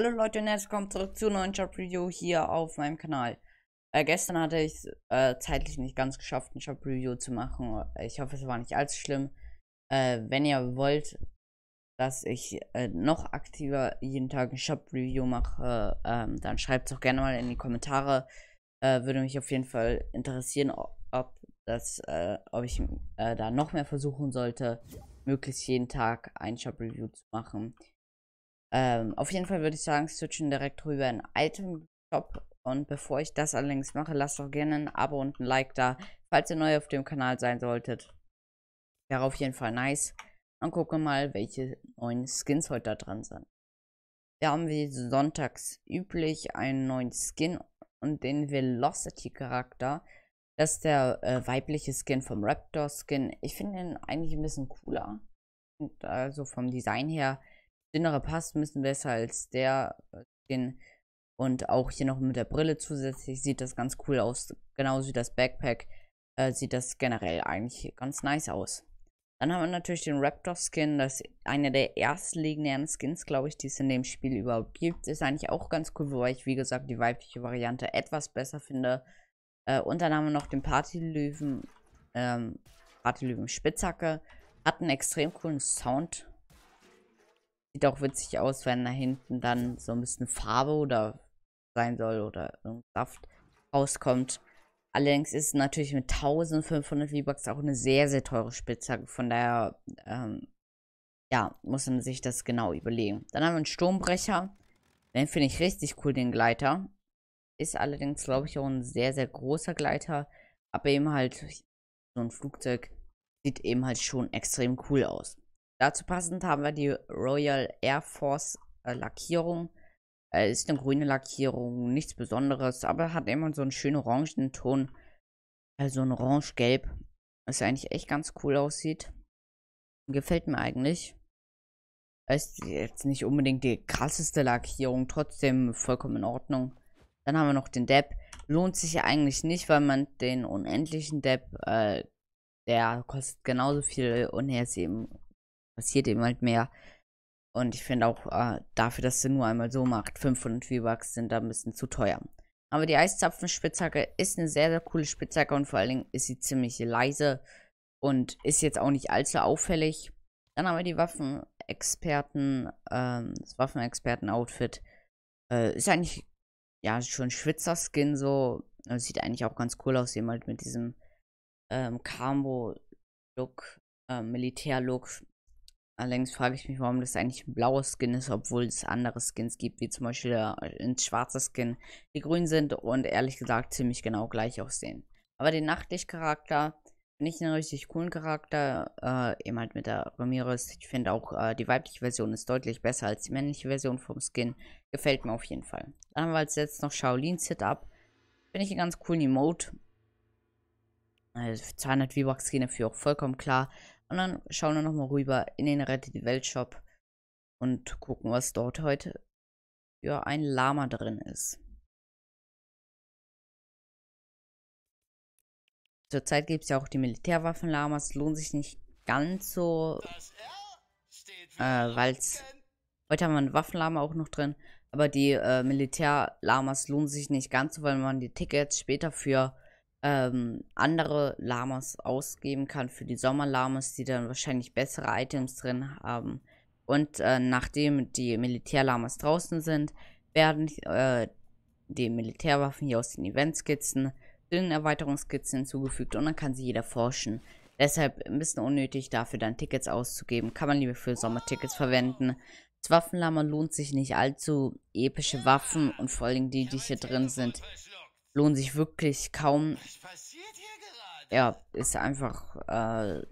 Hallo Leute und herzlich willkommen zurück zu neuen Job-Review hier auf meinem Kanal. Äh, gestern hatte ich es äh, zeitlich nicht ganz geschafft, ein Job-Review zu machen. Ich hoffe, es war nicht allzu schlimm. Äh, wenn ihr wollt, dass ich äh, noch aktiver jeden Tag ein Job-Review mache, ähm, dann schreibt es auch gerne mal in die Kommentare. Äh, würde mich auf jeden Fall interessieren, ob, das, äh, ob ich da noch mehr versuchen sollte, möglichst jeden Tag ein Job-Review zu machen. Ähm, auf jeden Fall würde ich sagen, switchen direkt rüber in Item Shop. Und bevor ich das allerdings mache, lasst doch gerne ein Abo und ein Like da, falls ihr neu auf dem Kanal sein solltet. Wäre auf jeden Fall nice. Dann gucken wir mal, welche neuen Skins heute da dran sind. Wir haben wie sonntags üblich einen neuen Skin und den Velocity-Charakter. Das ist der äh, weibliche Skin vom Raptor-Skin. Ich finde ihn eigentlich ein bisschen cooler. Und, also vom Design her dünnerer passt ein bisschen besser als der. Äh, und auch hier noch mit der Brille zusätzlich sieht das ganz cool aus. Genauso wie das Backpack äh, sieht das generell eigentlich ganz nice aus. Dann haben wir natürlich den Raptor-Skin, das ist einer der ersten Skins, glaube ich, die es in dem Spiel überhaupt gibt. Ist eigentlich auch ganz cool, wobei ich, wie gesagt, die weibliche Variante etwas besser finde. Äh, und dann haben wir noch den Party-Löwen, ähm, Party-Löwen Spitzhacke. Hat einen extrem coolen Sound, Sieht auch witzig aus, wenn da hinten dann so ein bisschen Farbe oder sein soll oder Saft rauskommt. Allerdings ist natürlich mit 1500 V-Bucks auch eine sehr, sehr teure Spitzhacke. Von daher, ähm, ja, muss man sich das genau überlegen. Dann haben wir einen Sturmbrecher. Den finde ich richtig cool, den Gleiter. Ist allerdings, glaube ich, auch ein sehr, sehr großer Gleiter. Aber eben halt so ein Flugzeug sieht eben halt schon extrem cool aus. Dazu passend haben wir die Royal Air Force äh, Lackierung. Äh, ist eine grüne Lackierung, nichts Besonderes, aber hat immer so einen schönen orangen Ton. Also ein orange-gelb. Was eigentlich echt ganz cool aussieht. Gefällt mir eigentlich. Ist jetzt nicht unbedingt die krasseste Lackierung, trotzdem vollkommen in Ordnung. Dann haben wir noch den Depp. Lohnt sich ja eigentlich nicht, weil man den unendlichen Depp, äh, der kostet genauso viel und er ist eben passiert eben halt mehr. Und ich finde auch, äh, dafür, dass sie nur einmal so macht, 500 V-Bucks sind da ein bisschen zu teuer. Aber die Eiszapfen-Spitzhacke ist eine sehr, sehr coole Spitzhacke und vor allen Dingen ist sie ziemlich leise und ist jetzt auch nicht allzu auffällig. Dann haben wir die Waffenexperten, ähm, das Waffenexperten-Outfit. Äh, ist eigentlich, ja, schon Schwitzer-Skin so. Also sieht eigentlich auch ganz cool aus, eben halt mit diesem ähm, Cambo-Look, äh, Militär-Look. Allerdings frage ich mich, warum das eigentlich ein blauer Skin ist, obwohl es andere Skins gibt, wie zum Beispiel äh, ein schwarzer Skin, die grün sind und ehrlich gesagt ziemlich genau gleich aussehen. Aber den Nachtlicht-Charakter finde ich einen richtig coolen Charakter, äh, eben halt mit der Ramirez. Ich finde auch äh, die weibliche Version ist deutlich besser als die männliche Version vom Skin. Gefällt mir auf jeden Fall. Dann haben wir als letztes noch Shaolin Setup. Finde ich einen ganz coolen Emote. Also 200 V-Bucks gehen dafür auch vollkommen klar. Und dann schauen wir nochmal rüber in den Rette die Welt Shop und gucken, was dort heute für ein Lama drin ist. Zurzeit gibt es ja auch die Militärwaffen Lamas. Lohnt sich nicht ganz so, äh, weil Heute haben wir einen Waffenlama auch noch drin. Aber die äh, Militärlamas lohnen sich nicht ganz so, weil man die Tickets später für ähm, andere Lamas ausgeben kann für die Sommerlamas, die dann wahrscheinlich bessere Items drin haben. Und äh, nachdem die Militärlamas draußen sind, werden äh, die Militärwaffen hier aus den Eventskizzen den Erweiterungskizzen hinzugefügt und dann kann sie jeder forschen. Deshalb ein bisschen unnötig, dafür dann Tickets auszugeben. Kann man lieber für Sommertickets verwenden. Das Waffenlama lohnt sich nicht allzu. Epische Waffen und vor allem die, die hier drin sind, lohnen sich wirklich kaum. Ja, ist einfach, äh,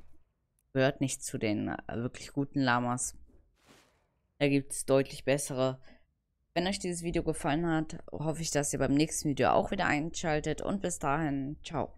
gehört nicht zu den äh, wirklich guten Lamas. Da gibt es deutlich bessere. Wenn euch dieses Video gefallen hat, hoffe ich, dass ihr beim nächsten Video auch wieder einschaltet und bis dahin, ciao.